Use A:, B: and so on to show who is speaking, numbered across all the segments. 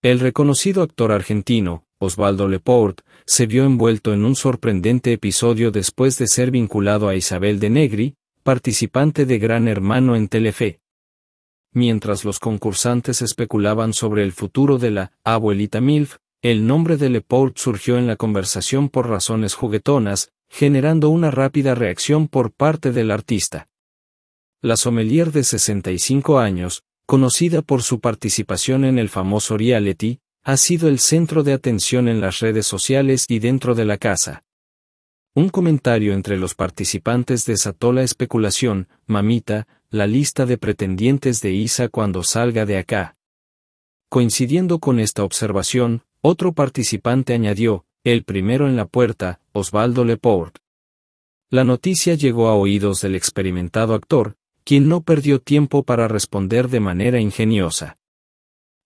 A: El reconocido actor argentino, Osvaldo Leport, se vio envuelto en un sorprendente episodio después de ser vinculado a Isabel de Negri, participante de Gran Hermano en Telefe. Mientras los concursantes especulaban sobre el futuro de la abuelita Milf, el nombre de Leport surgió en la conversación por razones juguetonas, generando una rápida reacción por parte del artista. La sommelier de 65 años, conocida por su participación en el famoso reality, ha sido el centro de atención en las redes sociales y dentro de la casa. Un comentario entre los participantes desató la especulación, mamita, la lista de pretendientes de Isa cuando salga de acá. Coincidiendo con esta observación, otro participante añadió, el primero en la puerta, Osvaldo Leport. La noticia llegó a oídos del experimentado actor, quien no perdió tiempo para responder de manera ingeniosa.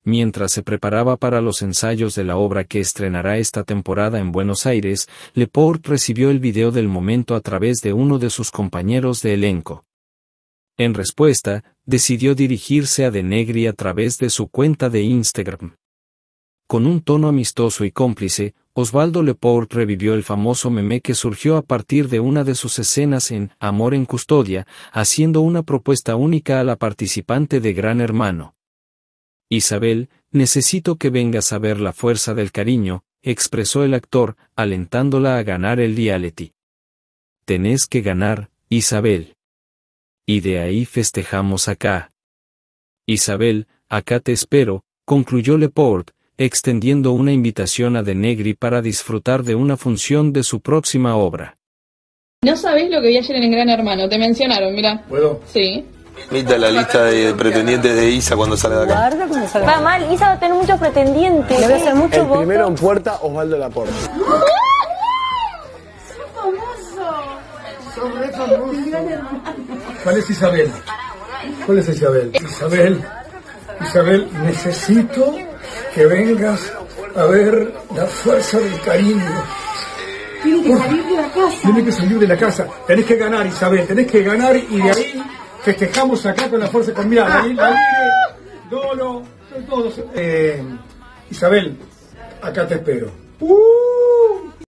A: Mientras se preparaba para los ensayos de la obra que estrenará esta temporada en Buenos Aires, Leport recibió el video del momento a través de uno de sus compañeros de elenco. En respuesta, decidió dirigirse a De Negri a través de su cuenta de Instagram. Con un tono amistoso y cómplice, Osvaldo Leport revivió el famoso meme que surgió a partir de una de sus escenas en Amor en Custodia, haciendo una propuesta única a la participante de Gran Hermano. Isabel, necesito que vengas a ver la fuerza del cariño, expresó el actor, alentándola a ganar el reality. Tenés que ganar, Isabel. Y de ahí festejamos acá. Isabel, acá te espero, concluyó Leport, extendiendo una invitación a De Negri para disfrutar de una función de su próxima obra. No sabés lo que vi ayer en el Gran Hermano, te mencionaron, mira. ¿Puedo? Sí. Mita la lista de pretendientes de Isa cuando sale de acá. cuando sale Va mal, Isa va a tener muchos pretendientes. El primero en puerta, Osvaldo Laporte. ¡Sos re famoso! ¿Cuál es Isabel? ¿Cuál es Isabel? Isabel, Isabel, necesito que vengas a ver la fuerza del cariño. Tiene que salir de la casa. Tiene que salir de la casa. Tenés que ganar, Isabel, tenés que ganar y de ahí festejamos acá con la fuerza con Dolo, todos. Eh, Isabel, acá te espero. Uh.